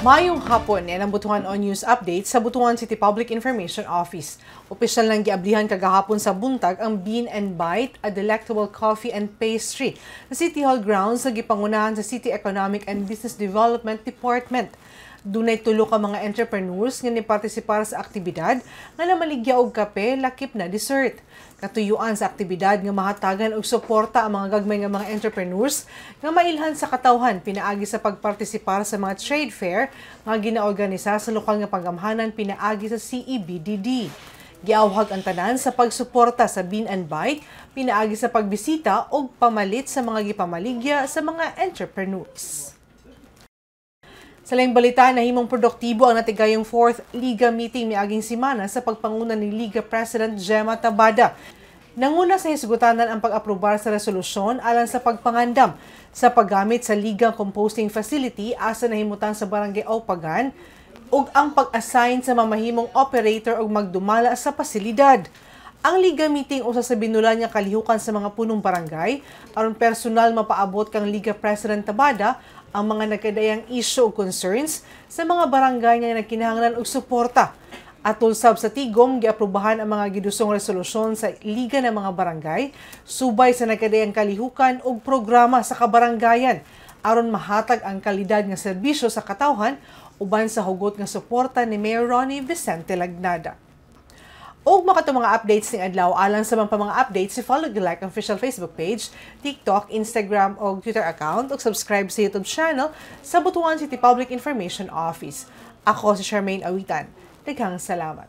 Mayong hapon, yan ang Butuhan On News Update sa Butuan City Public Information Office. Opisyal nang giablihan kagahapon sa buntag ang Bean and Bite, a delectable coffee and pastry, sa City Hall grounds sa gipangunahan sa City Economic and Business Development Department. Dunay tulo ka mga entrepreneurs nga nipartisipar sa aktibidad nga namaligya og kape, lakip na dessert. Katuyuan sa aktibidad nga mahatagan og suporta ang mga gagmay nga mga entrepreneurs nga mailhan sa katawhan pinaagi sa pagpartisipar sa mga trade fair nga ginaorganisa sa lokal nga pagamhanan pinaagi sa CEBDD. Giawhag ang tanan sa pagsuporta sa Bean and Buy, pinaagi sa pagbisita o pamalit sa mga gipamaligya sa mga entrepreneurs. Sa laing balita, nahimong produktibo ang natigayong 4th Liga meeting miaging Aging Simana sa pagpanguna ni Liga President Gemma Tabada. Nanguna sa hisgutanan ang pag-aprobar sa resolusyon alang sa pagpangandam sa paggamit sa Liga Composting Facility asa nahimutan sa Barangay Opagan ug ang pag-assign sa mamahimong operator og magdumala sa pasilidad. Ang liga meeting o sa binula niya kalihukan sa mga punong barangay, aron personal mapaabot kang Liga President Tabada ang mga nagkadayang isyo o concerns sa mga barangay nga nagkinahanglan og suporta. Atol sab sa tigom, giaprubahan ang mga gidusong resolusyon sa Liga ng mga Barangay, subay sa nagkadayang kalihukan o programa sa kabarangayan, aron mahatag ang kalidad nga serbisyo sa katawhan uban sa hugot nga suporta ni Mayor Ronnie Vicente Lagnada. O makato mga updates ng adlaw alang sa mga mga updates, si follow the like ang official Facebook page, TikTok, Instagram o Twitter account o subscribe sa YouTube channel sa Butuan City Public Information Office. Ako si Charmaine Awitan. Daghang salamat.